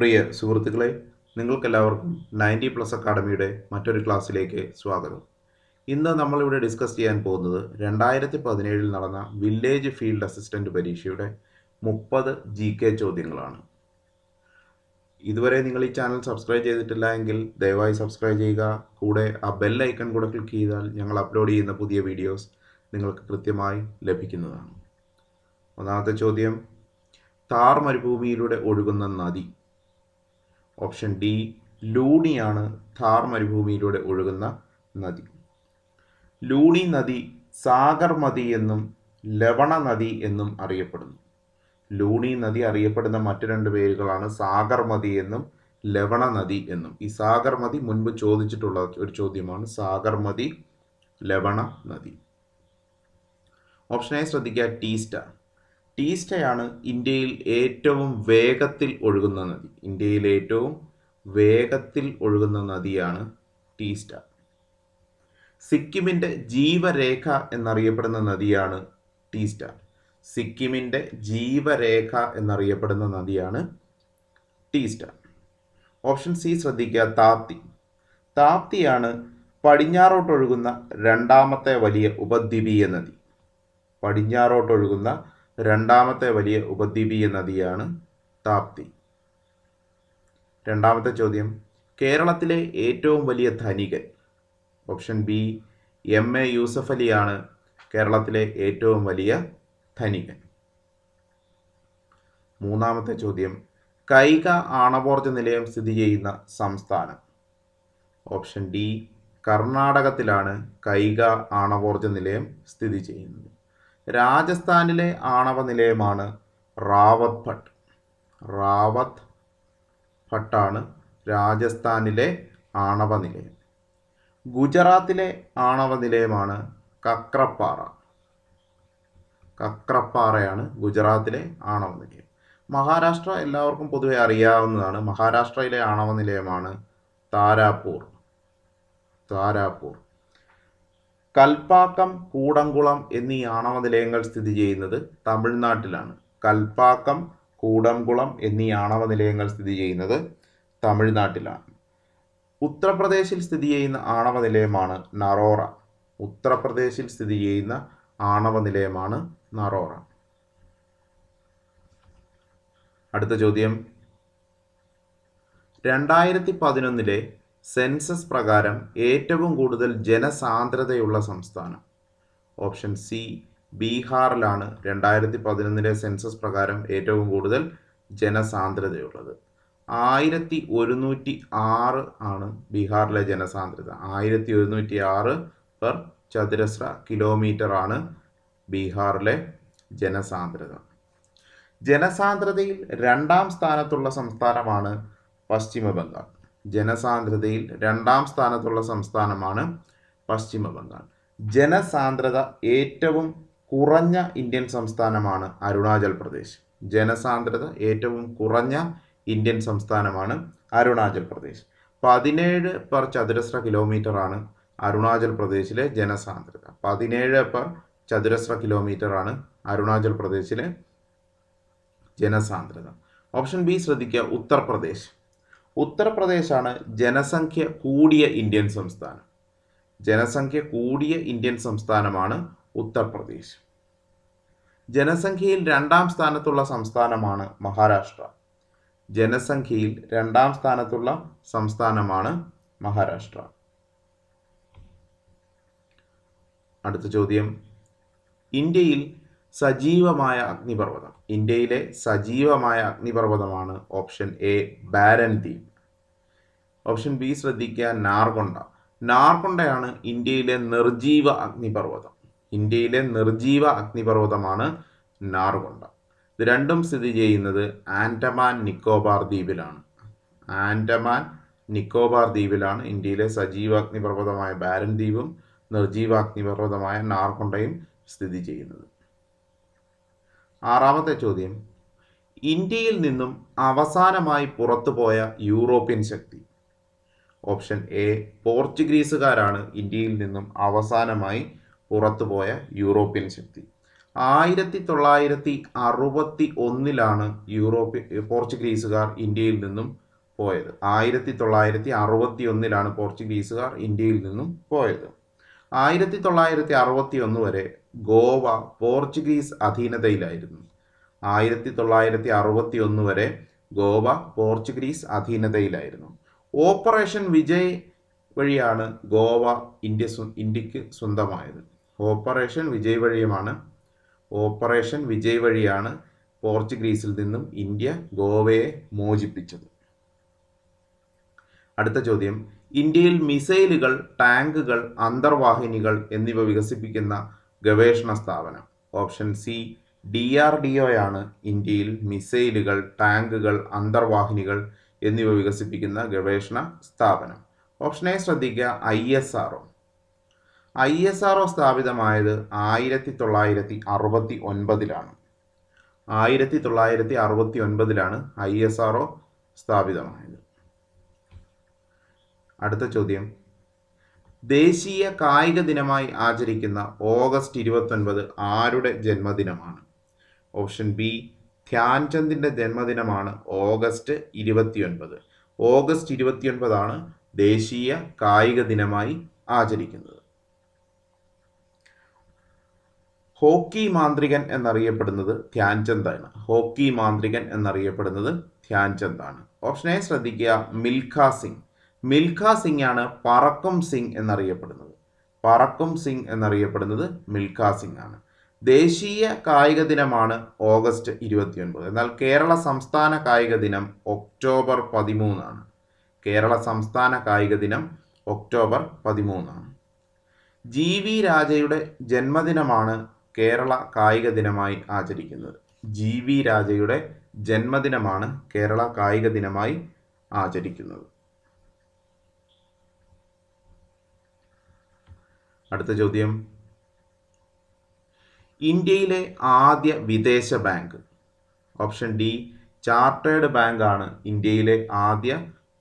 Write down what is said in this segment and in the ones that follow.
പ്രിയ സുഹൃത്തുക്കളെ നിങ്ങൾക്കെല്ലാവർക്കും ninety plus അക്കാഡമിയുടെ മറ്റൊരു ക്ലാസ്സിലേക്ക് സ്വാഗതം ഇന്ന് നമ്മളിവിടെ ഡിസ്കസ് ചെയ്യാൻ പോകുന്നത് രണ്ടായിരത്തി പതിനേഴിൽ നടന്ന വില്ലേജ് ഫീൽഡ് അസിസ്റ്റൻ്റ് പരീക്ഷയുടെ മുപ്പത് ജി കെ ചോദ്യങ്ങളാണ് ഇതുവരെ നിങ്ങൾ ഈ ചാനൽ സബ്സ്ക്രൈബ് ചെയ്തിട്ടില്ല എങ്കിൽ ദയവായി സബ്സ്ക്രൈബ് ചെയ്യുക കൂടെ ആ ബെൽ ഐക്കൺ കൂടെ ക്ലിക്ക് ചെയ്താൽ ഞങ്ങൾ അപ്ലോഡ് ചെയ്യുന്ന പുതിയ വീഡിയോസ് നിങ്ങൾക്ക് കൃത്യമായി ലഭിക്കുന്നതാണ് ഒന്നാമത്തെ ചോദ്യം താർ മരുഭൂമിയിലൂടെ ഒഴുകുന്ന നദി ഓപ്ഷൻ ഡി ലൂണിയാണ് ഥാർ മരുഭൂമിയിലൂടെ ഒഴുകുന്ന നദി ലൂണി നദി സാഗർ നദി എന്നും ലവണ നദി എന്നും അറിയപ്പെടുന്നു ലൂണി നദി അറിയപ്പെടുന്ന മറ്റു രണ്ട് പേരുകളാണ് സാഗർമതി എന്നും ലവണ നദി എന്നും ഈ സാഗർമതി മുൻപ് ചോദിച്ചിട്ടുള്ള ഒരു ചോദ്യമാണ് സാഗർമതി ലവണ നദി ഓപ്ഷൻ ശ്രദ്ധിക്കുക ടീസ്റ്റ ടീസ്റ്റയാണ് ഇന്ത്യയിൽ ഏറ്റവും വേഗത്തിൽ ഒഴുകുന്ന നദി ഇന്ത്യയിൽ ഏറ്റവും വേഗത്തിൽ ഒഴുകുന്ന നദിയാണ് ടീസ്റ്റ സിക്കിമിൻ്റെ ജീവരേഖ എന്നറിയപ്പെടുന്ന നദിയാണ് ടീസ്റ്റ സിക്കിമിൻ്റെ ജീവരേഖ എന്നറിയപ്പെടുന്ന നദിയാണ് ടീസ്റ്റ ഓപ്ഷൻ സി ശ്രദ്ധിക്കുക താപ്തി താപ്തിയാണ് പടിഞ്ഞാറോട്ടൊഴുകുന്ന രണ്ടാമത്തെ വലിയ ഉപദ്വീപീയ നദി പടിഞ്ഞാറോട്ടൊഴുകുന്ന രണ്ടാമത്തെ വലിയ ഉപദ്വീപീയ നദിയാണ് താപ്തി രണ്ടാമത്തെ ചോദ്യം കേരളത്തിലെ ഏറ്റവും വലിയ ധനികൻ option B M A Yusuf അലിയാണ് കേരളത്തിലെ ഏറ്റവും വലിയ ധനികൻ മൂന്നാമത്തെ ചോദ്യം കൈക ആണവോർജ നിലയം സ്ഥിതി ചെയ്യുന്ന സംസ്ഥാനം ഓപ്ഷൻ ഡി കർണാടകത്തിലാണ് കൈക ആണവോർജ നിലയം സ്ഥിതി ചെയ്യുന്നത് രാജസ്ഥാനിലെ ആണവ നിലയമാണ് റാവത് ഭട്ട് റാവത് ഭട്ടാണ് രാജസ്ഥാനിലെ ആണവ നിലയം ഗുജറാത്തിലെ ആണവ നിലയമാണ് കക്രപ്പാറ കക്രപ്പാറയാണ് ഗുജറാത്തിലെ ആണവ നിലയം മഹാരാഷ്ട്ര എല്ലാവർക്കും പൊതുവെ അറിയാവുന്നതാണ് മഹാരാഷ്ട്രയിലെ ആണവ നിലയമാണ് താരാപൂർ താരാപൂർ കൽപ്പാക്കം കൂടംകുളം എന്നീ ആണവ നിലയങ്ങൾ സ്ഥിതി ചെയ്യുന്നത് തമിഴ്നാട്ടിലാണ് കൽപ്പാക്കം കൂടംകുളം എന്നീ ആണവ നിലയങ്ങൾ സ്ഥിതി ചെയ്യുന്നത് തമിഴ്നാട്ടിലാണ് ഉത്തർപ്രദേശിൽ സ്ഥിതി ചെയ്യുന്ന ആണവ നിലയമാണ് നറോറ ഉത്തർപ്രദേശിൽ സ്ഥിതി ചെയ്യുന്ന ആണവ നിലയമാണ് നറോറ അടുത്ത ചോദ്യം രണ്ടായിരത്തി പതിനൊന്നിലെ സെൻസസ് പ്രകാരം ഏറ്റവും കൂടുതൽ ജനസാന്ദ്രതയുള്ള സംസ്ഥാനം ഓപ്ഷൻ സി ബീഹാറിലാണ് രണ്ടായിരത്തി പതിനൊന്നിലെ സെൻസസ് പ്രകാരം ഏറ്റവും കൂടുതൽ ജനസാന്ദ്രതയുള്ളത് ആയിരത്തി ഒരുന്നൂറ്റി ആറ് ആണ് ബീഹാറിലെ ജനസാന്ദ്രത ആയിരത്തി ഒരുന്നൂറ്റി ആറ് പെർ ചതുരശ്ര കിലോമീറ്റർ ആണ് ബീഹാറിലെ ജനസാന്ദ്രത ജനസാന്ദ്രതയിൽ രണ്ടാം സ്ഥാനത്തുള്ള സംസ്ഥാനമാണ് പശ്ചിമ ബംഗാൾ ജനസാന്ദ്രതയിൽ രണ്ടാം സ്ഥാനത്തുള്ള സംസ്ഥാനമാണ് പശ്ചിമ ബംഗാൾ ജനസാന്ദ്രത ഏറ്റവും കുറഞ്ഞ ഇന്ത്യൻ സംസ്ഥാനമാണ് അരുണാചൽ പ്രദേശ് ജനസാന്ദ്രത ഏറ്റവും കുറഞ്ഞ ഇന്ത്യൻ സംസ്ഥാനമാണ് അരുണാചൽ പ്രദേശ് പതിനേഴ് പെർ ചതുരശ്ര കിലോമീറ്റർ ആണ് അരുണാചൽ പ്രദേശിലെ ജനസാന്ദ്രത പതിനേഴ് പെർ ചതുരശ്ര കിലോമീറ്റർ ആണ് അരുണാചൽ പ്രദേശിലെ ജനസാന്ദ്രത ഓപ്ഷൻ ബി ശ്രദ്ധിക്കുക ഉത്തർപ്രദേശ് ഉത്തർപ്രദേശാണ് ജനസംഖ്യ കൂടിയ ഇന്ത്യൻ സംസ്ഥാനം ജനസംഖ്യ കൂടിയ ഇന്ത്യൻ സംസ്ഥാനമാണ് ഉത്തർപ്രദേശ് ജനസംഖ്യയിൽ രണ്ടാം സ്ഥാനത്തുള്ള സംസ്ഥാനമാണ് മഹാരാഷ്ട്ര ജനസംഖ്യയിൽ രണ്ടാം സ്ഥാനത്തുള്ള സംസ്ഥാനമാണ് മഹാരാഷ്ട്ര അടുത്ത ചോദ്യം ഇന്ത്യയിൽ സജീവമായ അഗ്നിപർവ്വതം ഇന്ത്യയിലെ സജീവമായ അഗ്നിപർവ്വതമാണ് ഓപ്ഷൻ എ ബാരൻ ദ്വീപ് ഓപ്ഷൻ ബി ശ്രദ്ധിക്കുക നാർഗൊണ്ട നാർഗൊണ്ടയാണ് ഇന്ത്യയിലെ നിർജീവ അഗ്നിപർവ്വതം ഇന്ത്യയിലെ നിർജീവ അഗ്നിപർവ്വതമാണ് നാർഗൊണ്ട ഇത് രണ്ടും സ്ഥിതി ചെയ്യുന്നത് ആൻഡമാൻ നിക്കോബാർ ദ്വീപിലാണ് ആൻഡമാൻ നിക്കോബാർ ദ്വീപിലാണ് ഇന്ത്യയിലെ സജീവ അഗ്നിപർവ്വതമായ ബാരൻ ദ്വീപും അഗ്നിപർവ്വതമായ നാർഗൊണ്ടയും സ്ഥിതി ചെയ്യുന്നത് ആറാമത്തെ ചോദ്യം ഇന്ത്യയിൽ നിന്നും അവസാനമായി പുറത്തുപോയ യൂറോപ്യൻ ശക്തി ഓപ്ഷൻ എ പോർച്ചുഗീസുകാരാണ് ഇന്ത്യയിൽ നിന്നും അവസാനമായി പുറത്തുപോയ യൂറോപ്യൻ ശക്തി ആയിരത്തി തൊള്ളായിരത്തി അറുപത്തി ഒന്നിലാണ് യൂറോപ്യ പോർച്ചുഗീസുകാർ ഇന്ത്യയിൽ നിന്നും പോയത് ആയിരത്തി തൊള്ളായിരത്തി അറുപത്തി ഒന്നിലാണ് പോർച്ചുഗീസുകാർ ഇന്ത്യയിൽ നിന്നും പോയത് ആയിരത്തി തൊള്ളായിരത്തി അറുപത്തി ഒന്ന് വരെ ഗോവ പോർച്ചുഗീസ് അധീനതയിലായിരുന്നു ആയിരത്തി തൊള്ളായിരത്തി അറുപത്തി ഒന്ന് വരെ ഗോവ പോർച്ചുഗീസ് അധീനതയിലായിരുന്നു ഓപ്പറേഷൻ വിജയ് വഴിയാണ് ഗോവ ഇന്ത്യ ഇന്ത്യക്ക് സ്വന്തമായത് ഓപ്പറേഷൻ വിജയ് വഴിയുമാണ് ഓപ്പറേഷൻ വിജയ് വഴിയാണ് പോർച്ചുഗീസിൽ നിന്നും ഇന്ത്യ ഗോവയെ മോചിപ്പിച്ചത് അടുത്ത ചോദ്യം ഇന്ത്യയിൽ മിസൈലുകൾ ടാങ്കുകൾ അന്തർവാഹിനികൾ എന്നിവ വികസിപ്പിക്കുന്ന ഗവേഷണ സ്ഥാപനം option C D R D ആണ് ഇന്ത്യയിൽ മിസൈലുകൾ ടാങ്കുകൾ അന്തർവാഹിനികൾ എന്നിവ വികസിപ്പിക്കുന്ന ഗവേഷണ സ്ഥാപനം ഓപ്ഷൻ എ ശ്രദ്ധിക്കുക I S R O I S R O സ്ഥാപിതമായത് ആയിരത്തി തൊള്ളായിരത്തി അറുപത്തി ഒൻപതിലാണ് ആയിരത്തി തൊള്ളായിരത്തി അറുപത്തി ഒൻപതിലാണ് ഐ എസ് ആർ ഒ സ്ഥാപിതമായത് അടുത്ത ചോദ്യം ദേശീയ കായിക ദിനമായി ആചരിക്കുന്ന ഓഗസ്റ്റ് ഇരുപത്തൊൻപത് ആരുടെ ജന്മദിനമാണ് ഓപ്ഷൻ ബി ധ്യാൻചന്ദിൻ്റെ ജന്മദിനമാണ് ഓഗസ്റ്റ് ഇരുപത്തിയൊൻപത് ഓഗസ്റ്റ് ഇരുപത്തിയൊൻപതാണ് ദേശീയ കായിക ദിനമായി ആചരിക്കുന്നത് ഹോക്കി മാന്ത്രികൻ എന്നറിയപ്പെടുന്നത് ധ്യാൻചന്ദാണ് ഹോക്കി മാന്ത്രികൻ എന്നറിയപ്പെടുന്നത് ധ്യാൻചന്ദാണ് ഓപ്ഷൻ എ ശ്രദ്ധിക്കുക മിൽഖ സിംഗ് മിൽഖ സിംഗ് ആണ് പറക്കും സിംഗ് എന്നറിയപ്പെടുന്നത് പറക്കും സിംഗ് എന്നറിയപ്പെടുന്നത് മിൽഖ സിംഗ് ആണ് ദേശീയ കായിക ദിനമാണ് ഓഗസ്റ്റ് ഇരുപത്തിയൊൻപത് എന്നാൽ കേരള സംസ്ഥാന കായിക ദിനം ഒക്ടോബർ പതിമൂന്നാണ് കേരള സംസ്ഥാന കായിക ദിനം ഒക്ടോബർ പതിമൂന്നാണ് ജി വി രാജയുടെ ജന്മദിനമാണ് കേരള കായിക ദിനമായി ആചരിക്കുന്നത് ജി വി രാജയുടെ ജന്മദിനമാണ് കേരള കായിക ദിനമായി ആചരിക്കുന്നത് അടുത്ത ചോദ്യം ഇന്ത്യയിലെ ആദ്യ വിദേശ bank option D chartered bank ആണ് ഇന്ത്യയിലെ ആദ്യ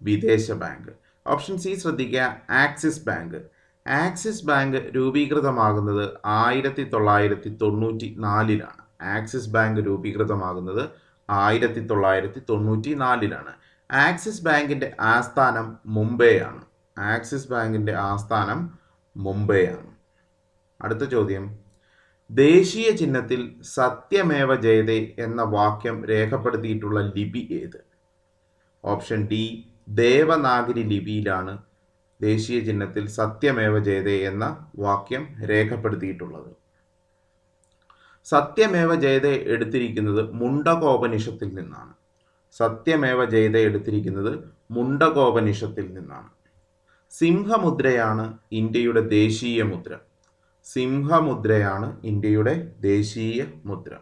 വിദേശ ബാങ്ക് ഓപ്ഷൻ സി ശ്രദ്ധിക്കുക ആക്സിസ് ബാങ്ക് ആക്സിസ് ബാങ്ക് രൂപീകൃതമാകുന്നത് ആയിരത്തി തൊള്ളായിരത്തി തൊണ്ണൂറ്റി നാലിലാണ് ആക്സിസ് ബാങ്ക് രൂപീകൃതമാകുന്നത് ആയിരത്തി തൊള്ളായിരത്തി തൊണ്ണൂറ്റി നാലിലാണ് ആക്സിസ് ബാങ്കിൻ്റെ ആസ്ഥാനം മുംബൈയാണ് ആക്സിസ് ബാങ്കിൻ്റെ ആസ്ഥാനം മുംബൈയാണ് അടുത്ത ചോദ്യം ദേശീയ ചിഹ്നത്തിൽ സത്യമേവ ജയതേ എന്ന വാക്യം രേഖപ്പെടുത്തിയിട്ടുള്ള ലിപി ഏത് ഓപ്ഷൻ ഡി ദേവനാഗരി ലിപിയിലാണ് ദേശീയ ചിഹ്നത്തിൽ സത്യമേവ ജയതേ എന്ന വാക്യം രേഖപ്പെടുത്തിയിട്ടുള്ളത് സത്യമേവ ജയതേ എടുത്തിരിക്കുന്നത് മുണ്ടകോപനിഷത്തിൽ നിന്നാണ് സത്യമേവ ജയതേ എടുത്തിരിക്കുന്നത് മുണ്ടകോപനിഷത്തിൽ നിന്നാണ് സിംഹമുദ്രയാണ് ഇന്ത്യയുടെ ദേശീയ മുദ്ര സിംഹമുദ്രയാണ് ഇന്ത്യയുടെ ദേശീയ മുദ്ര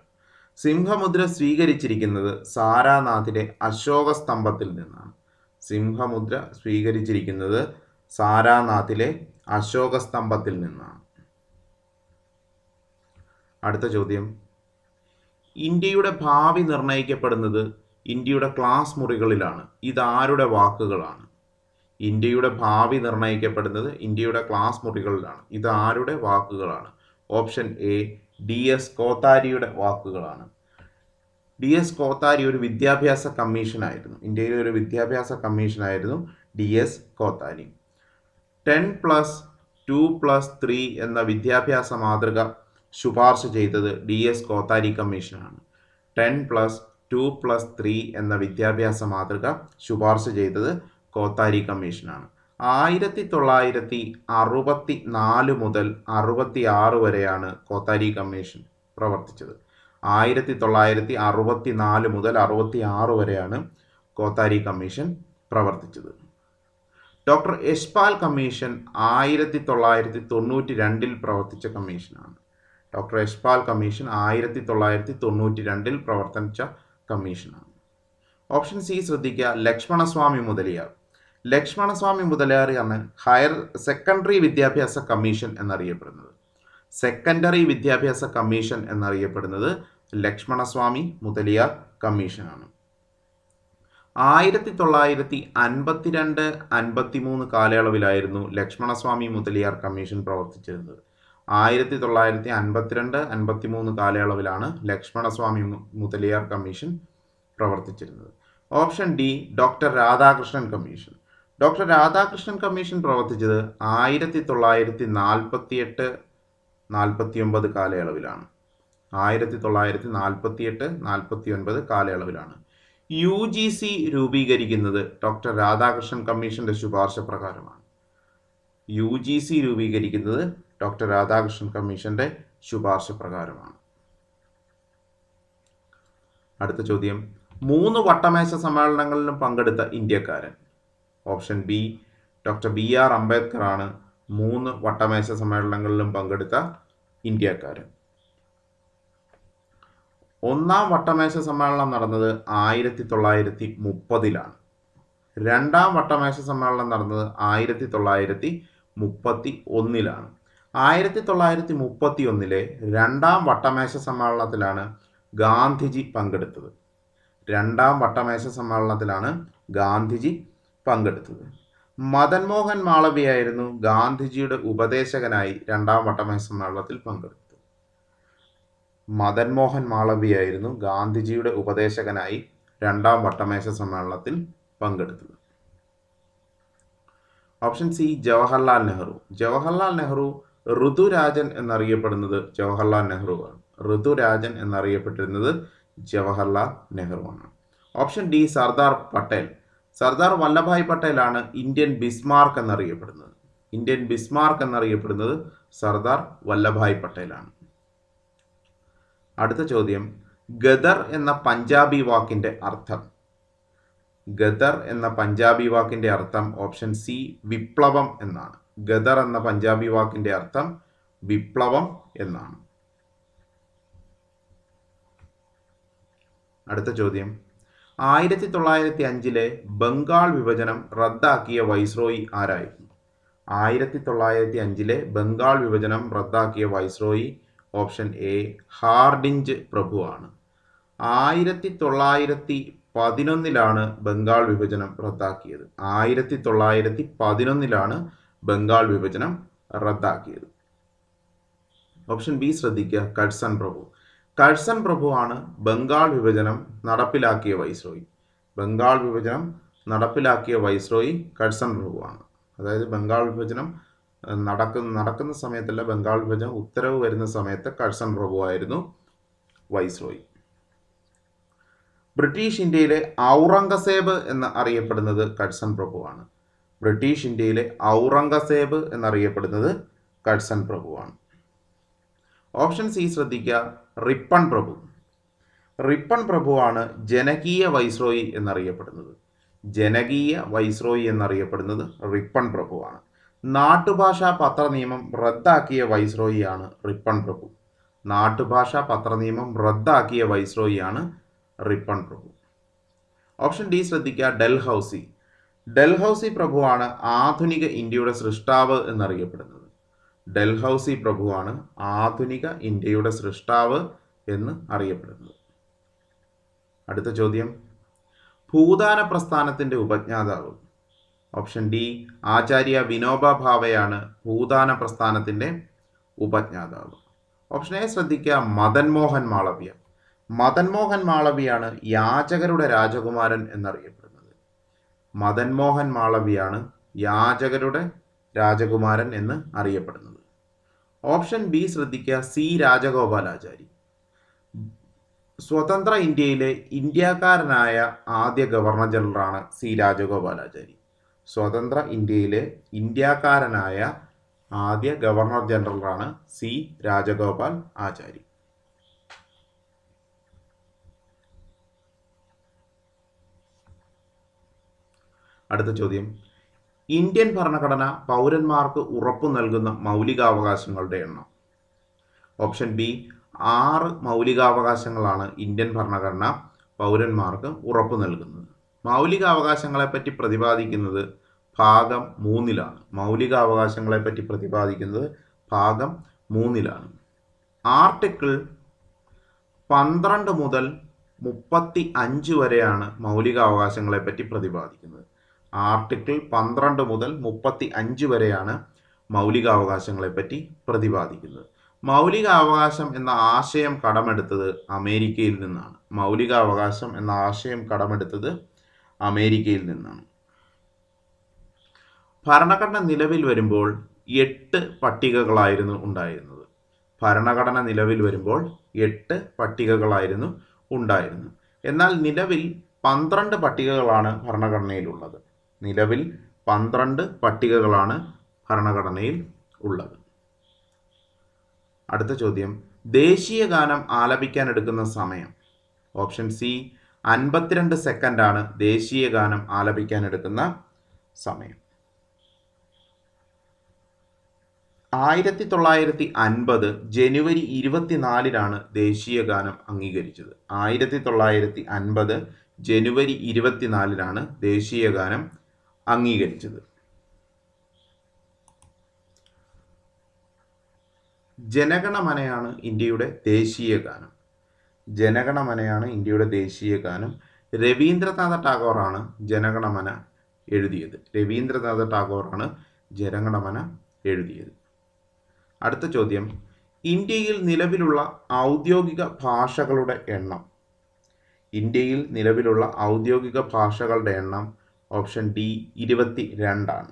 സിംഹമുദ്ര സ്വീകരിച്ചിരിക്കുന്നത് സാരാനാഥിലെ അശോക സ്തംഭത്തിൽ നിന്നാണ് സിംഹമുദ്ര സ്വീകരിച്ചിരിക്കുന്നത് സാരാനാഥിലെ അശോക സ്തംഭത്തിൽ നിന്നാണ് അടുത്ത ചോദ്യം ഇന്ത്യയുടെ ഭാവി നിർണ്ണയിക്കപ്പെടുന്നത് ഇന്ത്യയുടെ ക്ലാസ് മുറികളിലാണ് ഇതാരുടെ വാക്കുകളാണ് ഇന്ത്യയുടെ ഭാവി നിർണയിക്കപ്പെടുന്നത് ഇന്ത്യയുടെ ക്ലാസ് മുറികളിലാണ് ഇത് ആരുടെ വാക്കുകളാണ് ഓപ്ഷൻ എ ഡി എസ് കോത്താരിയുടെ വാക്കുകളാണ് ഡി എസ് കോത്താരി ഒരു വിദ്യാഭ്യാസ കമ്മീഷനായിരുന്നു ഇന്ത്യയിലെ ഒരു വിദ്യാഭ്യാസ കമ്മീഷനായിരുന്നു D S Kothari ten plus two plus three എന്ന വിദ്യാഭ്യാസ മാതൃക ശുപാർശ ചെയ്തത് ഡി എസ് കോത്താരി കമ്മീഷനാണ് ten plus two plus three എന്ന വിദ്യാഭ്യാസ മാതൃക ശുപാർശ ചെയ്തത് കോത്താരി കമ്മീഷനാണ് ആയിരത്തി തൊള്ളായിരത്തി അറുപത്തി നാല് മുതൽ അറുപത്തി ആറ് വരെയാണ് കോത്താരി കമ്മീഷൻ പ്രവർത്തിച്ചത് ആയിരത്തി തൊള്ളായിരത്തി അറുപത്തി നാല് മുതൽ അറുപത്തി ആറ് വരെയാണ് കോത്താരി കമ്മീഷൻ പ്രവർത്തിച്ചത് ഡോക്ടർ യശ്പാൽ കമ്മീഷൻ ആയിരത്തി തൊള്ളായിരത്തി തൊണ്ണൂറ്റി രണ്ടിൽ പ്രവർത്തിച്ച കമ്മീഷനാണ് ഡോക്ടർ യശ്പാൽ കമ്മീഷൻ ആയിരത്തി തൊള്ളായിരത്തി തൊണ്ണൂറ്റി രണ്ടിൽ പ്രവർത്തിച്ച കമ്മീഷനാണ് ഓപ്ഷൻ സി ശ്രദ്ധിക്കുക ലക്ഷ്മണസ്വാമി മുതലിയാർ ലക്ഷ്മണസ്വാമി മുതലയാറിയാണ് ഹയർ സെക്കൻഡറി വിദ്യാഭ്യാസ കമ്മീഷൻ എന്നറിയപ്പെടുന്നത് സെക്കൻഡറി വിദ്യാഭ്യാസ കമ്മീഷൻ എന്നറിയപ്പെടുന്നത് ലക്ഷ്മണസ്വാമി മുതലിയാർ കമ്മീഷനാണ് ആയിരത്തി തൊള്ളായിരത്തി അൻപത്തിരണ്ട് അൻപത്തിമൂന്ന് കാലയളവിലായിരുന്നു ലക്ഷ്മണസ്വാമി മുതലിയാർ കമ്മീഷൻ പ്രവർത്തിച്ചിരുന്നത് ആയിരത്തി തൊള്ളായിരത്തി അൻപത്തിരണ്ട് അൻപത്തിമൂന്ന് കാലയളവിലാണ് ലക്ഷ്മണസ്വാമി മുതലിയാർ കമ്മീഷൻ പ്രവർത്തിച്ചിരുന്നത് option D doctor Radhakrishnan commission doctor Radhakrishnan commission പ്രവർത്തിച്ചത് ആയിരത്തി തൊള്ളായിരത്തി നാൽപ്പത്തി ഒമ്പത് കാലയളവിലാണ് ആയിരത്തി തൊള്ളായിരത്തി നാൽപ്പത്തി ഒൻപത് കാലയളവിലാണ് യു ജി സി രൂപീകരിക്കുന്നത് ഡോക്ടർ രാധാകൃഷ്ണൻ കമ്മീഷന്റെ ശുപാർശ പ്രകാരമാണ് യു ജി സി രൂപീകരിക്കുന്നത് ഡോക്ടർ രാധാകൃഷ്ണൻ കമ്മീഷന്റെ ശുപാർശ പ്രകാരമാണ് അടുത്ത ചോദ്യം മൂന്ന് വട്ടമേശ സമ്മേളനങ്ങളിലും പങ്കെടുത്ത ഇന്ത്യക്കാരൻ option B doctor B R Ambedkar ആണ് മൂന്ന് വട്ടമേശ സമ്മേളനങ്ങളിലും പങ്കെടുത്ത ഇന്ത്യക്കാരൻ ഒന്നാം വട്ടമേശ സമ്മേളനം നടന്നത് ആയിരത്തി തൊള്ളായിരത്തി മുപ്പതിലാണ് രണ്ടാം വട്ടമേശ സമ്മേളനം നടന്നത് ആയിരത്തി തൊള്ളായിരത്തി മുപ്പത്തി ഒന്നിലാണ് ആയിരത്തി തൊള്ളായിരത്തി മുപ്പത്തി ഒന്നിലെ രണ്ടാം വട്ടമേശ സമ്മേളനത്തിലാണ് ഗാന്ധിജി പങ്കെടുത്തത് രണ്ടാം വട്ടമേശ സമ്മേളനത്തിലാണ് ഗാന്ധിജി പങ്കെടുത്തത് മദൻമോഹൻ മാളവിയായിരുന്നു ഗാന്ധിജിയുടെ ഉപദേശകനായി രണ്ടാം വട്ടമയ സമ്മേളനത്തിൽ പങ്കെടുത്തത് മദൻമോഹൻ മാളവിയായിരുന്നു ഗാന്ധിജിയുടെ ഉപദേശകനായി രണ്ടാം വട്ടമേശ സമ്മേളനത്തിൽ പങ്കെടുത്തത് ഓപ്ഷൻ സി ജവഹർലാൽ നെഹ്റു ജവഹർലാൽ നെഹ്റു ഋതുരാജൻ എന്നറിയപ്പെടുന്നത് ജവഹർലാൽ നെഹ്റു ആണ് ഋതുരാജൻ എന്നറിയപ്പെട്ടിരുന്നത് ജവഹർലാൽ നെഹ്റുവാണ് ഓപ്ഷൻ ഡി സർദാർ പട്ടേൽ സർദാർ വല്ലഭായ് പട്ടേലാണ് ഇന്ത്യൻ ബിസ്മാർക്ക് എന്നറിയപ്പെടുന്നത് ഇന്ത്യൻ ബിസ്മാർക്ക് എന്നറിയപ്പെടുന്നത് സർദാർ വല്ലഭായ് പട്ടേലാണ് അടുത്ത ചോദ്യം ഗദർ എന്ന പഞ്ചാബി വാക്കിൻ്റെ അർത്ഥം ഗദർ എന്ന പഞ്ചാബി വാക്കിൻ്റെ അർത്ഥം ഓപ്ഷൻ സി വിപ്ലവം എന്നാണ് ഗദർ എന്ന പഞ്ചാബി വാക്കിൻ്റെ അർത്ഥം വിപ്ലവം എന്നാണ് അടുത്ത ചോദ്യം ആയിരത്തി തൊള്ളായിരത്തി അഞ്ചിലെ ബംഗാൾ വിഭജനം റദ്ദാക്കിയ വൈസ്രോയി ആരായിരുന്നു ആയിരത്തി തൊള്ളായിരത്തി അഞ്ചിലെ ബംഗാൾ വിഭജനം റദ്ദാക്കിയ വൈസ്രോയി ഓപ്ഷൻ എ ഹാർഡിഞ്ച് പ്രഭുവാണ് ആയിരത്തി തൊള്ളായിരത്തി പതിനൊന്നിലാണ് ബംഗാൾ വിഭജനം റദ്ദാക്കിയത് ആയിരത്തി തൊള്ളായിരത്തി പതിനൊന്നിലാണ് ബംഗാൾ വിഭജനം റദ്ദാക്കിയത് ഓപ്ഷൻ ബി ശ്രദ്ധിക്കുക കഡ്സൺ പ്രഭു കഴ്സൺ പ്രഭുവാണ് ബംഗാൾ വിഭജനം നടപ്പിലാക്കിയ വൈസ്രോയി ബംഗാൾ വിഭജനം നടപ്പിലാക്കിയ വൈസ്രോയി കഴ്സൺ പ്രഭുവാണ് അതായത് ബംഗാൾ വിഭജനം നടക്കുന്ന നടക്കുന്ന സമയത്തല്ല ബംഗാൾ വിഭജനം ഉത്തരവ് വരുന്ന സമയത്ത് കഴ്സൺ പ്രഭുവായിരുന്നു വൈസ്രോയി ബ്രിട്ടീഷ് ഇന്ത്യയിലെ ഔറംഗസേബ് എന്ന് അറിയപ്പെടുന്നത് കഴ്സൺ പ്രഭുവാണ് ബ്രിട്ടീഷ് ഇന്ത്യയിലെ ഔറംഗസേബ് എന്നറിയപ്പെടുന്നത് കഴ്സൺ പ്രഭുവാണ് ഓപ്ഷൻ സി ശ്രദ്ധിക്കുക റിപ്പൺ പ്രഭു റിപ്പൺ പ്രഭുവാണ് ജനകീയ വൈസ്രോയി എന്നറിയപ്പെടുന്നത് ജനകീയ വൈസ്രോയി എന്നറിയപ്പെടുന്നത് റിപ്പൺ പ്രഭുവാണ് നാട്ടുഭാഷാ പത്ര നിയമം റദ്ദാക്കിയ വൈസ്രോയിയാണ് റിപ്പൺ പ്രഭു നാട്ടുഭാഷാ പത്ര നിയമം റദ്ദാക്കിയ വൈസ്രോയിയാണ് റിപ്പൺ പ്രഭു ഓപ്ഷൻ ഡി ശ്രദ്ധിക്കുക ഡൽഹൌസി ഡൽഹൌസി പ്രഭുവാണ് ആധുനിക ഇന്ത്യയുടെ സൃഷ്ടാവ് എന്നറിയപ്പെടുന്നത് ഡൽഹൌസി പ്രഭുവാണ് ആധുനിക ഇന്ത്യയുടെ സൃഷ്ടാവ് എന്ന് അറിയപ്പെടുന്നത് അടുത്ത ചോദ്യം ഭൂദാന പ്രസ്ഥാനത്തിൻ്റെ ഉപജ്ഞാതാവ് ഓപ്ഷൻ ഡി ആചാര്യ വിനോബ ഭാവയാണ് ഭൂദാന പ്രസ്ഥാനത്തിൻ്റെ ഉപജ്ഞാതാവ് ഓപ്ഷൻ എ ശ്രദ്ധിക്കുക മദൻമോഹൻ മാളവ്യ മദൻമോഹൻ മാളവ്യയാണ് യാചകരുടെ രാജകുമാരൻ എന്നറിയപ്പെടുന്നത് മദൻമോഹൻ മാളവ്യയാണ് യാചകരുടെ രാജകുമാരൻ എന്ന് അറിയപ്പെടുന്നത് ഓപ്ഷൻ ബി ശ്രദ്ധിക്കുക സി രാജഗോപാലാചാരി സ്വതന്ത്ര ഇന്ത്യയിലെ ഇന്ത്യക്കാരനായ ആദ്യ ഗവർണർ ജനറലാണ് സി രാജഗോപാലാചാരി സ്വതന്ത്ര ഇന്ത്യയിലെ ഇന്ത്യക്കാരനായ ആദ്യ ഗവർണർ ജനറലാണ് സി രാജഗോപാൽ ആചാരി അടുത്ത ചോദ്യം ഇന്ത്യൻ ഭരണഘടന പൗരന്മാർക്ക് ഉറപ്പു നൽകുന്ന മൗലികാവകാശങ്ങളുടെ എണ്ണം ഓപ്ഷൻ ബി ആറ് മൗലികാവകാശങ്ങളാണ് ഇന്ത്യൻ ഭരണഘടന പൗരന്മാർക്ക് ഉറപ്പു നൽകുന്നത് മൗലികാവകാശങ്ങളെപ്പറ്റി പ്രതിപാദിക്കുന്നത് ഭാഗം മൂന്നിലാണ് മൗലികാവകാശങ്ങളെപ്പറ്റി പ്രതിപാദിക്കുന്നത് ഭാഗം മൂന്നിലാണ് ആർട്ടിക്കിൾ പന്ത്രണ്ട് മുതൽ മുപ്പത്തി അഞ്ച് വരെയാണ് മൗലികാവകാശങ്ങളെപ്പറ്റി പ്രതിപാദിക്കുന്നത് ആർട്ടിക്കിൾ പന്ത്രണ്ട് മുതൽ മുപ്പത്തി അഞ്ച് വരെയാണ് മൗലികാവകാശങ്ങളെപ്പറ്റി പ്രതിപാദിക്കുന്നത് മൗലികാവകാശം എന്ന ആശയം കടമെടുത്തത് അമേരിക്കയിൽ നിന്നാണ് മൗലികാവകാശം എന്ന ആശയം കടമെടുത്തത് അമേരിക്കയിൽ നിന്നാണ് ഭരണഘടന നിലവിൽ വരുമ്പോൾ എട്ട് പട്ടികകളായിരുന്നു ഉണ്ടായിരുന്നത് ഭരണഘടന നിലവിൽ വരുമ്പോൾ എട്ട് പട്ടികകളായിരുന്നു ഉണ്ടായിരുന്നത് എന്നാൽ നിലവിൽ പന്ത്രണ്ട് പട്ടികകളാണ് ഭരണഘടനയിലുള്ളത് നിലവിൽ പന്ത്രണ്ട് പട്ടികകളാണ് ഭരണഘടനയിൽ ഉള്ളത് അടുത്ത ചോദ്യം ദേശീയ ഗാനം ആലപിക്കാൻ എടുക്കുന്ന സമയം ഓപ്ഷൻ സി അൻപത്തിരണ്ട് സെക്കൻഡാണ് ദേശീയ ഗാനം ആലപിക്കാൻ എടുക്കുന്ന സമയം ആയിരത്തി തൊള്ളായിരത്തി അൻപത് ജനുവരി ഇരുപത്തിനാലിലാണ് ദേശീയ ഗാനം അംഗീകരിച്ചത് ആയിരത്തി തൊള്ളായിരത്തി അൻപത് ജനുവരി ഇരുപത്തിനാലിലാണ് ദേശീയ ഗാനം അംഗീകരിച്ചത് ജനഗണമനയാണ് ഇന്ത്യയുടെ ദേശീയ ഗാനം ജനഗണമനയാണ് ഇന്ത്യയുടെ ദേശീയ ഗാനം രവീന്ദ്രനാഥ ടാഗോറാണ് ജനഗണമന എഴുതിയത് രവീന്ദ്രനാഥ ടാഗോറാണ് ജനഗണമന എഴുതിയത് അടുത്ത ചോദ്യം ഇന്ത്യയിൽ നിലവിലുള്ള ഔദ്യോഗിക ഭാഷകളുടെ എണ്ണം ഇന്ത്യയിൽ നിലവിലുള്ള ഔദ്യോഗിക ഭാഷകളുടെ എണ്ണം ഓപ്ഷൻ ഡി ഇരുപത്തി രണ്ടാണ്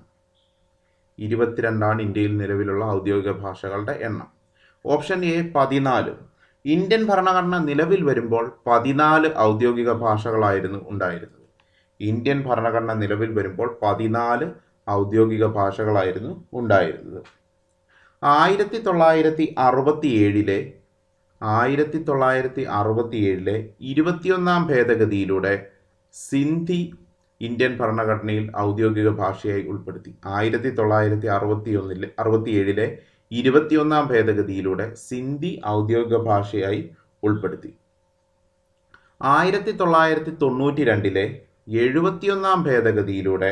ഇരുപത്തിരണ്ടാണ് ഇന്ത്യയിൽ നിലവിലുള്ള ഔദ്യോഗിക ഭാഷകളുടെ എണ്ണം ഓപ്ഷൻ എ പതിനാല് ഇന്ത്യൻ ഭരണഘടന നിലവിൽ വരുമ്പോൾ പതിനാല് ഔദ്യോഗിക ഭാഷകളായിരുന്നു ഉണ്ടായിരുന്നത് ഇന്ത്യൻ ഭരണഘടന നിലവിൽ വരുമ്പോൾ പതിനാല് ഔദ്യോഗിക ഭാഷകളായിരുന്നു ഉണ്ടായിരുന്നത് ആയിരത്തി തൊള്ളായിരത്തി അറുപത്തി ഏഴിലെ ആയിരത്തി തൊള്ളായിരത്തി അറുപത്തി ഏഴിലെ ഇരുപത്തിയൊന്നാം ഭേദഗതിയിലൂടെ സിന്ധി ഇന്ത്യൻ ഭരണഘടനയിൽ ഔദ്യോഗിക ഭാഷയായി ഉൾപ്പെടുത്തി ആയിരത്തി തൊള്ളായിരത്തി അറുപത്തി ഒന്നിൽ അറുപത്തിയേഴിലെ ഇരുപത്തിയൊന്നാം ഭേദഗതിയിലൂടെ സിന്ധി ഔദ്യോഗിക ഭാഷയായി ഉൾപ്പെടുത്തി ആയിരത്തി തൊള്ളായിരത്തി തൊണ്ണൂറ്റി രണ്ടിലെ എഴുപത്തിയൊന്നാം ഭേദഗതിയിലൂടെ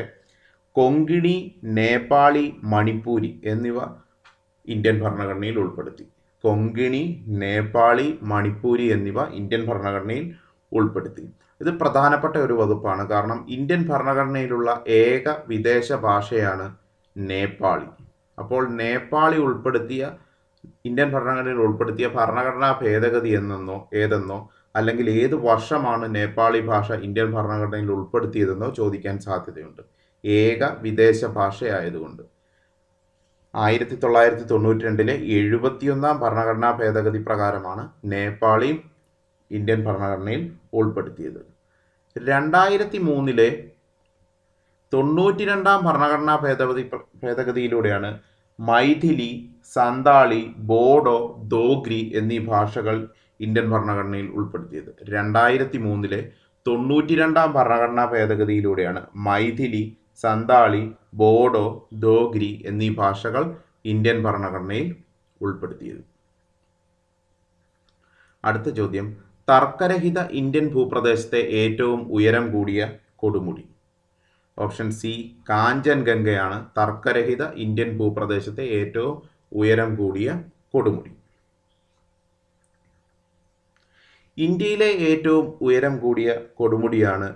കൊങ്കിണി നേപ്പാളി മണിപ്പൂരി എന്നിവ ഇന്ത്യൻ ഭരണഘടനയിൽ ഉൾപ്പെടുത്തി കൊങ്കിണി നേപ്പാളി മണിപ്പൂരി എന്നിവ ഇന്ത്യൻ ഭരണഘടനയിൽ ഉൾപ്പെടുത്തി ഇത് പ്രധാനപ്പെട്ട ഒരു വകുപ്പാണ് കാരണം ഇന്ത്യൻ ഭരണഘടനയിലുള്ള ഏക വിദേശ ഭാഷയാണ് നേപ്പാളി അപ്പോൾ നേപ്പാളി ഉൾപ്പെടുത്തിയ ഇന്ത്യൻ ഭരണഘടനയിൽ ഉൾപ്പെടുത്തിയ ഭരണഘടനാ ഭേദഗതി എന്നോ ഏതെന്നോ അല്ലെങ്കിൽ ഏത് വർഷമാണ് നേപ്പാളി ഭാഷ ഇന്ത്യൻ ഭരണഘടനയിൽ ഉൾപ്പെടുത്തിയതെന്നോ ചോദിക്കാൻ സാധ്യതയുണ്ട് ഏക വിദേശ ഭാഷയായതുകൊണ്ട് ആയിരത്തി തൊള്ളായിരത്തി തൊണ്ണൂറ്റി രണ്ടിലെ എഴുപത്തിയൊന്നാം ഭരണഘടനാ ഭേദഗതി പ്രകാരമാണ് നേപ്പാളി ഇന്ത്യൻ ഭരണഘടനയിൽ ഉൾപ്പെടുത്തിയത് രണ്ടായിരത്തി മൂന്നിലെ തൊണ്ണൂറ്റി രണ്ടാം ഭരണഘടനാ ഭേദഗതി ഭേദഗതിയിലൂടെയാണ് മൈഥിലി സന്താളി ബോഡോ ദോഗ്രി എന്നീ ഭാഷകൾ ഇന്ത്യൻ ഭരണഘടനയിൽ ഉൾപ്പെടുത്തിയത് രണ്ടായിരത്തി മൂന്നിലെ തൊണ്ണൂറ്റി രണ്ടാം ഭരണഘടനാ ഭേദഗതിയിലൂടെയാണ് മൈഥിലി സന്താളി ബോഡോ ദോഗ്രി എന്നീ ഭാഷകൾ ഇന്ത്യൻ ഭരണഘടനയിൽ ഉൾപ്പെടുത്തിയത് അടുത്ത ചോദ്യം തർക്കരഹിത ഇന്ത്യൻ ഭൂപ്രദേശത്തെ ഏറ്റവും ഉയരം കൂടിയ കൊടുമുടി ഓപ്ഷൻ സി കാഞ്ചൻഗംഗയാണ് തർക്കരഹിത ഇന്ത്യൻ ഭൂപ്രദേശത്തെ ഏറ്റവും ഉയരം കൂടിയ കൊടുമുടി ഇന്ത്യയിലെ ഏറ്റവും ഉയരം കൂടിയ കൊടുമുടിയാണ്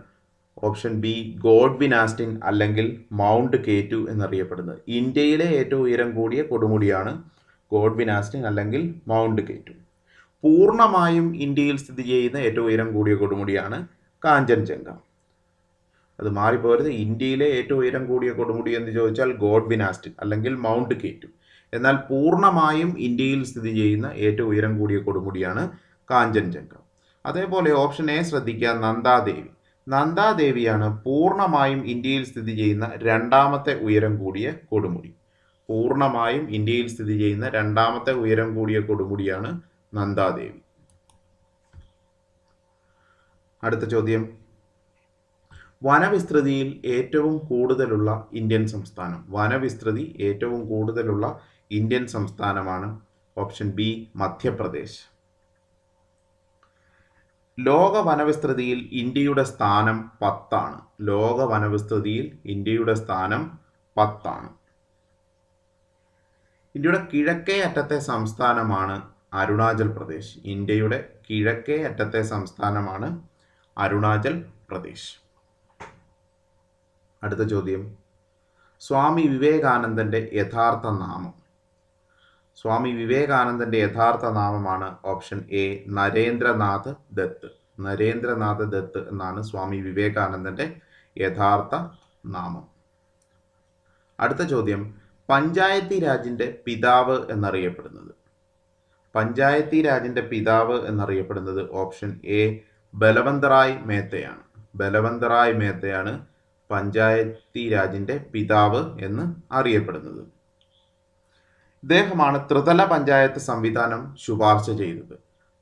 ഓപ്ഷൻ ബി ഗോഡ്വിൻ അല്ലെങ്കിൽ മൗണ്ട് കെ ടു എന്നറിയപ്പെടുന്നത് ഇന്ത്യയിലെ ഏറ്റവും ഉയരം കൂടിയ കൊടുമുടിയാണ് ഗോഡ്വിൻ അല്ലെങ്കിൽ മൗണ്ട് കെ ടു പൂർണ്ണമായും ഇന്ത്യയിൽ സ്ഥിതി ചെയ്യുന്ന ഏറ്റവും ഉയരം കൂടിയ കൊടുമുടിയാണ് കാഞ്ചൻജംഗ അത് മാറിപ്പോയത് ഇന്ത്യയിലെ ഏറ്റവും ഉയരം കൂടിയ കൊടുമുടി എന്ന് ചോദിച്ചാൽ ഗോഡ്വിനാസ്റ്റ് അല്ലെങ്കിൽ മൗണ്ട് കേറ്റു എന്നാൽ പൂർണ്ണമായും ഇന്ത്യയിൽ സ്ഥിതി ചെയ്യുന്ന ഏറ്റവും ഉയരം കൂടിയ കൊടുമുടിയാണ് കാഞ്ചൻജംഗ അതേപോലെ ഓപ്ഷൻ എ ശ്രദ്ധിക്കുക നന്ദാദേവി നന്ദാദേവിയാണ് പൂർണ്ണമായും ഇന്ത്യയിൽ സ്ഥിതി ചെയ്യുന്ന രണ്ടാമത്തെ ഉയരം കൂടിയ കൊടുമുടി പൂർണ്ണമായും ഇന്ത്യയിൽ സ്ഥിതി ചെയ്യുന്ന രണ്ടാമത്തെ ഉയരം കൂടിയ കൊടുമുടിയാണ് നന്ദാദേവി അടുത്ത ചോദ്യം വനവിസ്തൃതിയിൽ ഏറ്റവും കൂടുതലുള്ള ഇന്ത്യൻ സംസ്ഥാനം വനവിസ്തൃതി ഏറ്റവും കൂടുതലുള്ള ഇന്ത്യൻ സംസ്ഥാനമാണ് ഓപ്ഷൻ ബി മധ്യപ്രദേശ് ലോക വനവിസ്തൃതിയിൽ ഇന്ത്യയുടെ സ്ഥാനം പത്താണ് ലോക വനവിസ്തൃതിയിൽ ഇന്ത്യയുടെ സ്ഥാനം പത്താണ് ഇന്ത്യയുടെ കിഴക്കേ അറ്റത്തെ സംസ്ഥാനമാണ് അരുണാചൽ പ്രദേശ് ഇന്ത്യയുടെ കിഴക്കേ അറ്റത്തെ സംസ്ഥാനമാണ് അരുണാചൽ പ്രദേശ് അടുത്ത ചോദ്യം സ്വാമി വിവേകാനന്ദൻ്റെ യഥാർത്ഥ നാമം സ്വാമി വിവേകാനന്ദൻ്റെ യഥാർത്ഥ നാമമാണ് ഓപ്ഷൻ എ നരേന്ദ്രനാഥ് ദത്ത് നരേന്ദ്രനാഥ് ദത്ത് എന്നാണ് സ്വാമി വിവേകാനന്ദൻ്റെ യഥാർത്ഥ നാമം അടുത്ത ചോദ്യം പഞ്ചായത്തി രാജിൻ്റെ പിതാവ് എന്നറിയപ്പെടുന്നത് പഞ്ചായത്തി രാജിന്റെ പിതാവ് എന്നറിയപ്പെടുന്നത് ഓപ്ഷൻ എ ബലവന്തറായ് മേത്തയാണ് ബലവന്തറായ് മേത്തയാണ് പഞ്ചായത്തി രാജിന്റെ പിതാവ് എന്ന് അറിയപ്പെടുന്നത് ഇദ്ദേഹമാണ് ത്രിതല പഞ്ചായത്ത് സംവിധാനം ശുപാർശ ചെയ്തത്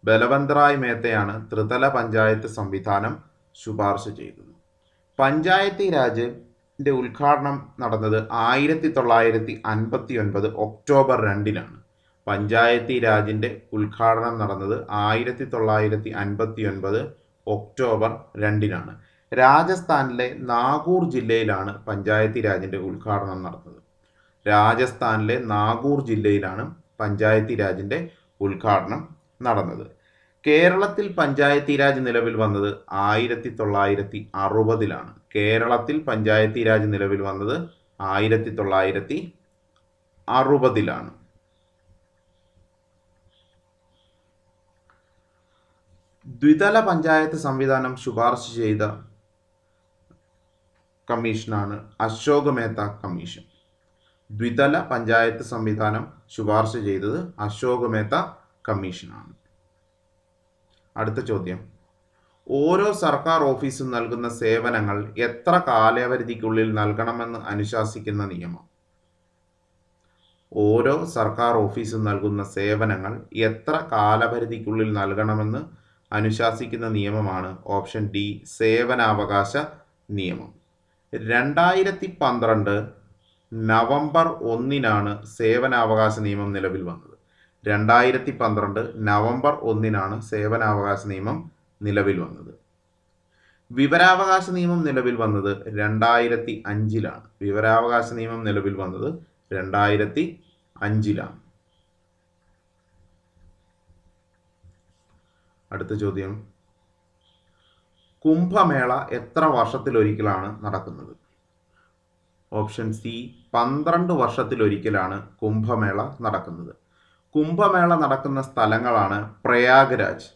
ബലവന്തറായ് മേത്തയാണ് ത്രിതല പഞ്ചായത്ത് സംവിധാനം ശുപാർശ ചെയ്തത് പഞ്ചായത്തി രാജ് ഉദ്ഘാടനം നടന്നത് ആയിരത്തി തൊള്ളായിരത്തി അൻപത്തി ഒൻപത് ഒക്ടോബർ രണ്ടിനാണ് പഞ്ചായത്തി രാജിൻ്റെ ഉദ്ഘാടനം നടന്നത് ആയിരത്തി തൊള്ളായിരത്തി അൻപത്തി ഒൻപത് ഒക്ടോബർ രണ്ടിനാണ് രാജസ്ഥാനിലെ നാഗൂർ ജില്ലയിലാണ് പഞ്ചായത്തി രാജിൻ്റെ ഉദ്ഘാടനം നടന്നത് രാജസ്ഥാനിലെ നാഗൂർ ജില്ലയിലാണ് പഞ്ചായത്തി രാജിൻ്റെ ഉദ്ഘാടനം നടന്നത് കേരളത്തിൽ പഞ്ചായത്തി രാജ് നിലവിൽ വന്നത് ആയിരത്തി തൊള്ളായിരത്തി അറുപതിലാണ് കേരളത്തിൽ പഞ്ചായത്തി രാജ് നിലവിൽ വന്നത് ആയിരത്തി തൊള്ളായിരത്തി അറുപതിലാണ് ദ്വിതല പഞ്ചായത്ത് സംവിധാനം ശുപാർശ ചെയ്ത കമ്മീഷനാണ് അശോക് മേത്ത കമ്മീഷൻ ദ്വിതല പഞ്ചായത്ത് സംവിധാനം ശുപാർശ ചെയ്തത് അശോക് മേത്ത കമ്മീഷനാണ് അടുത്ത ചോദ്യം ഓരോ സർക്കാർ ഓഫീസും നൽകുന്ന സേവനങ്ങൾ എത്ര കാലാവധിക്കുള്ളിൽ നൽകണമെന്ന് അനുശാസിക്കുന്ന നിയമം ഓരോ സർക്കാർ ഓഫീസും നൽകുന്ന സേവനങ്ങൾ എത്ര കാലപരിധിക്കുള്ളിൽ നൽകണമെന്ന് അനുശാസിക്കുന്ന നിയമമാണ് ഓപ്ഷൻ ഡി സേവനാവകാശ നിയമം രണ്ടായിരത്തി പന്ത്രണ്ട് നവംബർ ഒന്നിനാണ് സേവനാവകാശ നിയമം നിലവിൽ വന്നത് രണ്ടായിരത്തി പന്ത്രണ്ട് നവംബർ ഒന്നിനാണ് സേവനാവകാശ നിയമം നിലവിൽ വന്നത് വിവരാവകാശ നിയമം നിലവിൽ വന്നത് രണ്ടായിരത്തി അഞ്ചിലാണ് വിവരാവകാശ നിയമം നിലവിൽ വന്നത് രണ്ടായിരത്തി അഞ്ചിലാണ് അടുത്ത ചോദ്യം കുംഭമേള എത്ര വർഷത്തിലൊരിക്കലാണ് നടക്കുന്നത് ഓപ്ഷൻ സി പന്ത്രണ്ട് വർഷത്തിലൊരിക്കലാണ് കുംഭമേള നടക്കുന്നത് കുംഭമേള നടക്കുന്ന സ്ഥലങ്ങളാണ് പ്രയാഗ്രാജ്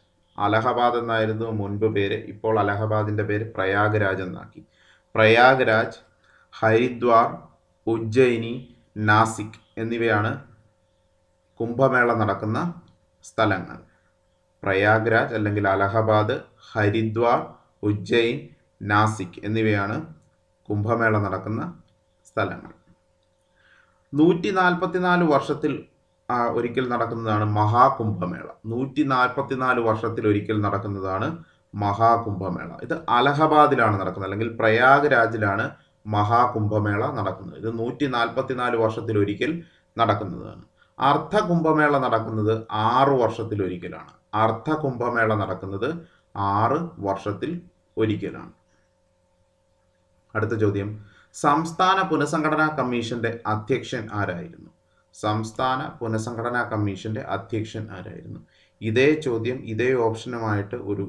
അലഹബാദ് എന്നായിരുന്നു മുൻപ് പേര് ഇപ്പോൾ അലഹബാദിൻ്റെ പേര് പ്രയാഗ്രാജ് എന്നാക്കി പ്രയാഗ്രാജ് ഹരിദ്വാർ ഉജ്ജയിനി നാസിക് എന്നിവയാണ് കുംഭമേള നടക്കുന്ന സ്ഥലങ്ങൾ പ്രയാഗ്രാജ് അല്ലെങ്കിൽ അലഹബാദ് ഹരിദ്വാർ ഉജ്ജയിൻ നാസിക് എന്നിവയാണ് കുംഭമേള നടക്കുന്ന സ്ഥലങ്ങൾ നൂറ്റി നാൽപ്പത്തിനാല് വർഷത്തിൽ ഒരിക്കൽ നടക്കുന്നതാണ് മഹാകുംഭമേള നൂറ്റി നാൽപ്പത്തിനാല് വർഷത്തിൽ ഒരിക്കൽ നടക്കുന്നതാണ് മഹാകുംഭമേള ഇത് അലഹബാദിലാണ് നടക്കുന്നത് അല്ലെങ്കിൽ പ്രയാഗ് രാജിലാണ് മഹാകുംഭമേള നടക്കുന്നത് ഇത് നൂറ്റി നാൽപ്പത്തിനാല് വർഷത്തിൽ ഒരിക്കൽ നടക്കുന്നതാണ് അർദ്ധ കുംഭമേള നടക്കുന്നത് ആറു വർഷത്തിലൊരിക്കലാണ് അർദ്ധ കുംഭമേള നടക്കുന്നത് ആറ് വർഷത്തിൽ ഒരിക്കലാണ് അടുത്ത ചോദ്യം സംസ്ഥാന പുനഃസംഘടനാ കമ്മീഷന്റെ അധ്യക്ഷൻ ആരായിരുന്നു സംസ്ഥാന പുനഃസംഘടനാ കമ്മീഷന്റെ അധ്യക്ഷൻ ആരായിരുന്നു ഇതേ ചോദ്യം ഇതേ ഓപ്ഷനുമായിട്ട് ഒരു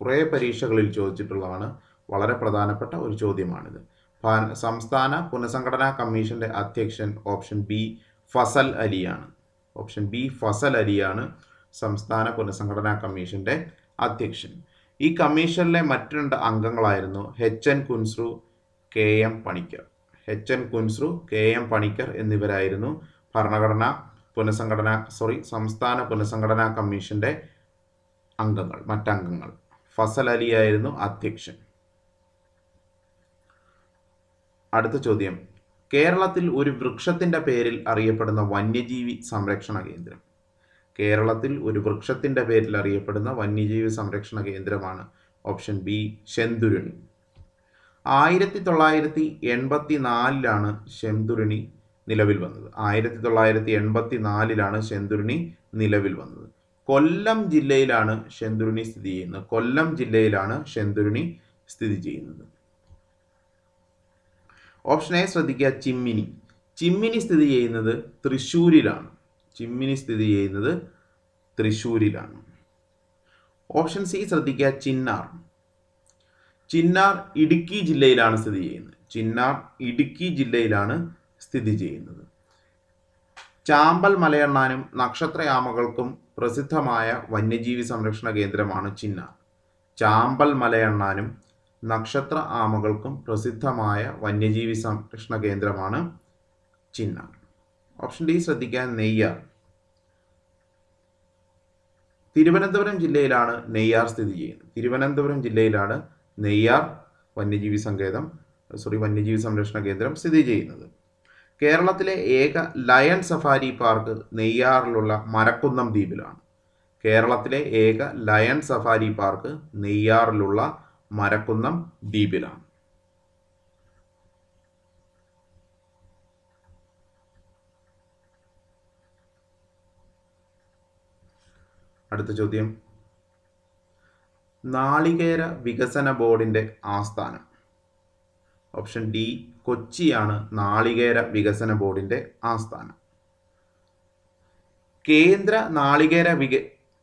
കുറേ പരീക്ഷകളിൽ ചോദിച്ചിട്ടുള്ളതാണ് വളരെ പ്രധാനപ്പെട്ട ഒരു ചോദ്യമാണിത് സംസ്ഥാന പുനഃസംഘടനാ കമ്മീഷന്റെ അധ്യക്ഷൻ ഓപ്ഷൻ ബി ഫസൽ അലിയാണ് ഓപ്ഷൻ ബി ഫസൽ അലിയാണ് സംസ്ഥാന പുനഃസംഘടനാ കമ്മീഷന്റെ അധ്യക്ഷൻ ഈ കമ്മീഷനിലെ മറ്റു രണ്ട് അംഗങ്ങളായിരുന്നു H N Kunzru K M Panikkar H N Kunzru K M Panikkar എന്നിവരായിരുന്നു ഭരണഘടന പുനഃസംഘടന സോറി സംസ്ഥാന പുനഃസംഘടനാ കമ്മീഷന്റെ അംഗങ്ങൾ മറ്റംഗങ്ങൾ ഫസൽ അലി ആയിരുന്നു അധ്യക്ഷൻ അടുത്ത ചോദ്യം കേരളത്തിൽ ഒരു വൃക്ഷത്തിന്റെ പേരിൽ അറിയപ്പെടുന്ന വന്യജീവി സംരക്ഷണ കേന്ദ്രം കേരളത്തിൽ ഒരു വൃക്ഷത്തിൻ്റെ പേരിൽ അറിയപ്പെടുന്ന വന്യജീവി സംരക്ഷണ കേന്ദ്രമാണ് ഓപ്ഷൻ ബി ശെന്തുരുണി ആയിരത്തി തൊള്ളായിരത്തി എൺപത്തി നാലിലാണ് ശെന്തുരുണി നിലവിൽ വന്നത് ആയിരത്തി തൊള്ളായിരത്തി എൺപത്തി നാലിലാണ് ശെന്തുരുണി നിലവിൽ വന്നത് കൊല്ലം ജില്ലയിലാണ് ശെന്തുരുണി സ്ഥിതി ചെയ്യുന്നത് കൊല്ലം ജില്ലയിലാണ് ശെന്തുരുണി സ്ഥിതി ചെയ്യുന്നത് ഓപ്ഷൻ എ ശ്രദ്ധിക്കുക ചിമ്മിനി ചിമ്മിനി സ്ഥിതി ചെയ്യുന്നത് തൃശ്ശൂരിലാണ് ചിമ്മിനി സ്ഥിതി ചെയ്യുന്നത് തൃശ്ശൂരിലാണ് ഓപ്ഷൻ സി ശ്രദ്ധിക്കുക ചിന്നാർ ചിന്നാർ ഇടുക്കി ജില്ലയിലാണ് സ്ഥിതി ചെയ്യുന്നത് ചിന്നാർ ഇടുക്കി ജില്ലയിലാണ് സ്ഥിതി ചെയ്യുന്നത് ചാമ്പൽ മലയണ്ണാനും നക്ഷത്രയാമകൾക്കും പ്രസിദ്ധമായ വന്യജീവി സംരക്ഷണ കേന്ദ്രമാണ് ചിന്നാർ ചാമ്പൽ മലയണ്ണാനും നക്ഷത്ര ആമകൾക്കും പ്രസിദ്ധമായ വന്യജീവി സംരക്ഷണ കേന്ദ്രമാണ് ചിന്നാർ ഓപ്ഷൻ ഡി ശ്രദ്ധിക്കാൻ നെയ്യാർ തിരുവനന്തപുരം ജില്ലയിലാണ് നെയ്യാർ സ്ഥിതി ചെയ്യുന്നത് തിരുവനന്തപുരം ജില്ലയിലാണ് നെയ്യാർ വന്യജീവി സങ്കേതം സോറി വന്യജീവി സംരക്ഷണ കേന്ദ്രം സ്ഥിതി ചെയ്യുന്നത് കേരളത്തിലെ ഏക ലയൺ സഫാരി പാർക്ക് നെയ്യാറിലുള്ള മരക്കുന്നം ദ്വീപിലാണ് കേരളത്തിലെ ഏക ലയൺ സഫാരി പാർക്ക് നെയ്യാറിലുള്ള മരക്കുന്നം ദ്വീപിലാണ് അടുത്ത ചോദ്യം നാളികേര വികസന ബോർഡിൻ്റെ ആസ്ഥാനം ഓപ്ഷൻ ഡി കൊച്ചിയാണ് നാളികേര വികസന ബോർഡിൻ്റെ ആസ്ഥാനം കേന്ദ്ര നാളികേര വിക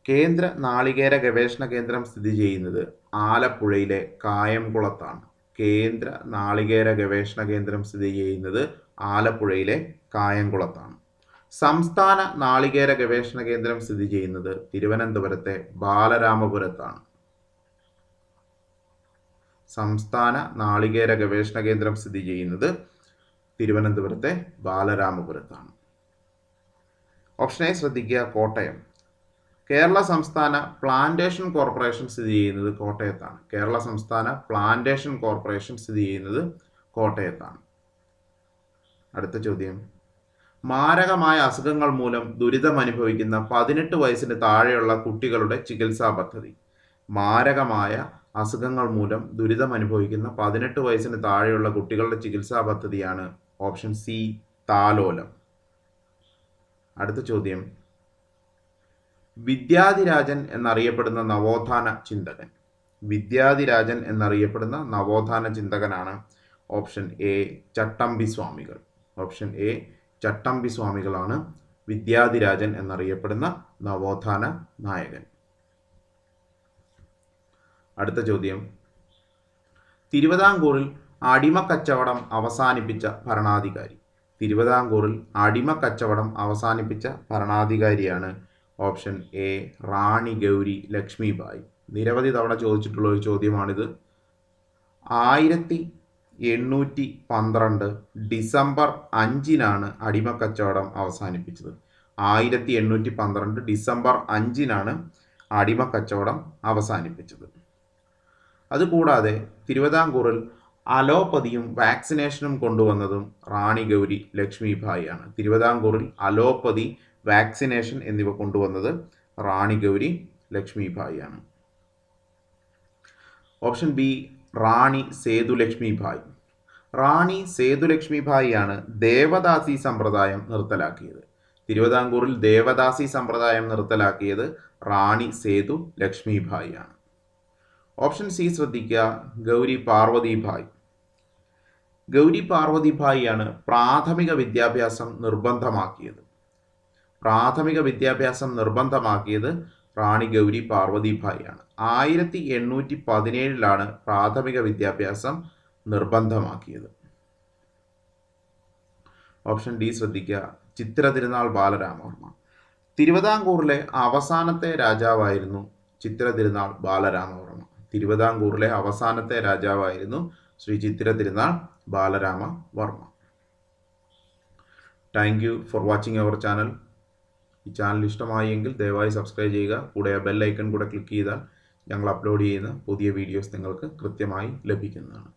കേന്ദ്ര നാളികേര ഗവേഷണ കേന്ദ്രം സ്ഥിതി ചെയ്യുന്നത് ആലപ്പുഴയിലെ കായംകുളത്താണ് കേന്ദ്ര നാളികേര ഗവേഷണ കേന്ദ്രം സ്ഥിതി ചെയ്യുന്നത് ആലപ്പുഴയിലെ കായംകുളത്താണ് സംസ്ഥാന നാളികേര ഗവേഷണ കേന്ദ്രം സ്ഥിതി ചെയ്യുന്നത് തിരുവനന്തപുരത്തെ ബാലരാമപുരത്താണ് സംസ്ഥാന നാളികേര ഗവേഷണ കേന്ദ്രം സ്ഥിതി ചെയ്യുന്നത് തിരുവനന്തപുരത്തെ ബാലരാമപുരത്താണ് ഓപ്ഷൻ എ ശ്രദ്ധിക്കുക കോട്ടയം കേരള സംസ്ഥാന പ്ലാന്റേഷൻ കോർപ്പറേഷൻ സ്ഥിതി ചെയ്യുന്നത് കോട്ടയത്താണ് കേരള സംസ്ഥാന പ്ലാന്റേഷൻ കോർപ്പറേഷൻ സ്ഥിതി ചെയ്യുന്നത് കോട്ടയത്താണ് അടുത്ത ചോദ്യം മാരകമായ അസുഖങ്ങൾ മൂലം ദുരിതം അനുഭവിക്കുന്ന പതിനെട്ട് വയസ്സിന് താഴെയുള്ള കുട്ടികളുടെ ചികിത്സാ പദ്ധതി മാരകമായ അസുഖങ്ങൾ മൂലം ദുരിതം അനുഭവിക്കുന്ന പതിനെട്ട് വയസ്സിന് താഴെയുള്ള കുട്ടികളുടെ ചികിത്സാ പദ്ധതിയാണ് ഓപ്ഷൻ സി താലോലം അടുത്ത ചോദ്യം വിദ്യാധിരാജൻ എന്നറിയപ്പെടുന്ന നവോത്ഥാന ചിന്തകൻ വിദ്യാധിരാജൻ എന്നറിയപ്പെടുന്ന നവോത്ഥാന ചിന്തകനാണ് option A Chattampi Swamikal option A Chattampi സ്വാമികളാണ് വിദ്യാധിരാജൻ എന്നറിയപ്പെടുന്ന നവോത്ഥാന നായകൻ അടുത്ത ചോദ്യം തിരുവിതാംകൂറിൽ അടിമക്കച്ചവടം അവസാനിപ്പിച്ച ഭരണാധികാരി തിരുവിതാംകൂറിൽ അടിമക്കച്ചവടം അവസാനിപ്പിച്ച ഭരണാധികാരിയാണ് ഓപ്ഷൻ എ റാണി ഗൗരി ലക്ഷ്മിബായി നിരവധി തവണ ചോദിച്ചിട്ടുള്ള ഒരു ചോദ്യമാണിത് ആയിരത്തി എണ്ണൂറ്റി പന്ത്രണ്ട് ഡിസംബർ അഞ്ചിനാണ് അടിമക്കച്ചവടം അവസാനിപ്പിച്ചത് ആയിരത്തി എണ്ണൂറ്റി പന്ത്രണ്ട് ഡിസംബർ അഞ്ചിനാണ് അടിമക്കച്ചവടം അവസാനിപ്പിച്ചത് അതുകൂടാതെ തിരുവിതാംകൂറിൽ അലോപ്പതിയും വാക്സിനേഷനും കൊണ്ടുവന്നതും റാണി ഗൗരി ലക്ഷ്മിഭായി ആണ് തിരുവിതാംകൂറിൽ അലോപ്പതി വാക്സിനേഷൻ എന്നിവ കൊണ്ടുവന്നത് റാണി ഗൗരി ലക്ഷ്മിഭായി ആണ് ഓപ്ഷൻ ബി റാണി സേതുലക്ഷ്മി ഭായ് റാണി സേതുലക്ഷ്മി ഭായിയാണ് ദേവദാസി സമ്പ്രദായം നിർത്തലാക്കിയത് തിരുവിതാംകൂറിൽ ദേവദാസി സമ്പ്രദായം നിർത്തലാക്കിയത് റാണി സേതു ലക്ഷ്മി ഭായിയാണ് ഓപ്ഷൻ സി ശ്രദ്ധിക്കുക ഗൗരി പാർവതി ഭായ് ഗൗരി പാർവതി ഭായിയാണ് പ്രാഥമിക വിദ്യാഭ്യാസം നിർബന്ധമാക്കിയത് പ്രാഥമിക വിദ്യാഭ്യാസം നിർബന്ധമാക്കിയത് റാണി ഗൗരി പാർവതിഭായിയാണ് ആയിരത്തി എണ്ണൂറ്റി പതിനേഴിലാണ് പ്രാഥമിക വിദ്യാഭ്യാസം നിർബന്ധമാക്കിയത് ഓപ്ഷൻ ഡി ശ്രദ്ധിക്കുക ചിത്ര തിരുനാൾ ബാലരാമവർമ്മ തിരുവിതാംകൂറിലെ അവസാനത്തെ രാജാവായിരുന്നു ചിത്ര തിരുനാൾ ബാലരാമവർമ്മ തിരുവിതാംകൂറിലെ അവസാനത്തെ രാജാവായിരുന്നു Sri Chithira Thirunal Balarama Varma thank you for watching our channel ഈ ചാനൽ ഇഷ്ടമായെങ്കിൽ ദയവായി സബ്സ്ക്രൈബ് ചെയ്യുക കൂടെ ആ ബെല്ലൈക്കൺ കൂടെ ക്ലിക്ക് ചെയ്താൽ ഞങ്ങൾ അപ്ലോഡ് ചെയ്യുന്ന പുതിയ വീഡിയോസ് നിങ്ങൾക്ക് കൃത്യമായി ലഭിക്കുന്നതാണ്